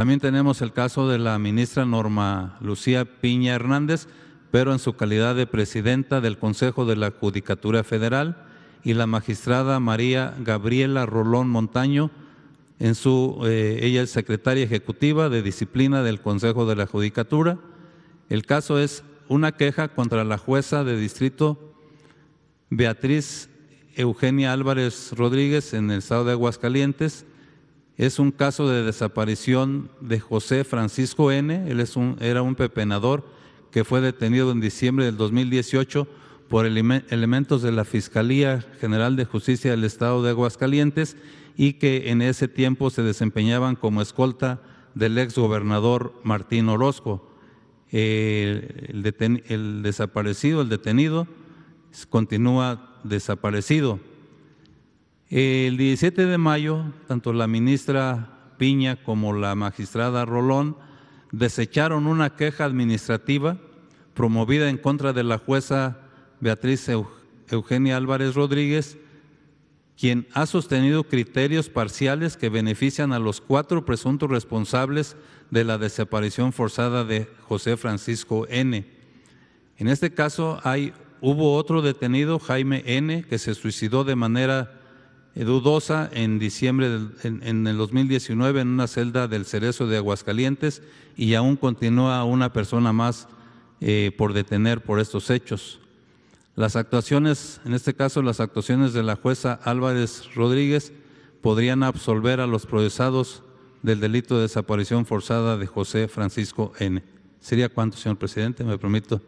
También tenemos el caso de la ministra Norma Lucía Piña Hernández, pero en su calidad de presidenta del Consejo de la Judicatura Federal, y la magistrada María Gabriela Rolón Montaño, en su, eh, ella es secretaria ejecutiva de disciplina del Consejo de la Judicatura. El caso es una queja contra la jueza de distrito Beatriz Eugenia Álvarez Rodríguez en el estado de Aguascalientes, es un caso de desaparición de José Francisco N. Él es un, era un pepenador que fue detenido en diciembre del 2018 por elementos de la Fiscalía General de Justicia del Estado de Aguascalientes y que en ese tiempo se desempeñaban como escolta del exgobernador Martín Orozco. el desaparecido, el detenido, continúa desaparecido. El 17 de mayo, tanto la ministra Piña como la magistrada Rolón desecharon una queja administrativa promovida en contra de la jueza Beatriz Eugenia Álvarez Rodríguez, quien ha sostenido criterios parciales que benefician a los cuatro presuntos responsables de la desaparición forzada de José Francisco N. En este caso hay, hubo otro detenido, Jaime N., que se suicidó de manera eh, dudosa en diciembre del, en, el 2019 en una celda del Cerezo de Aguascalientes y aún continúa una persona más eh, por detener por estos hechos. Las actuaciones, en este caso las actuaciones de la jueza Álvarez Rodríguez, podrían absolver a los procesados del delito de desaparición forzada de José Francisco N. ¿Sería cuánto, señor presidente? Me permito.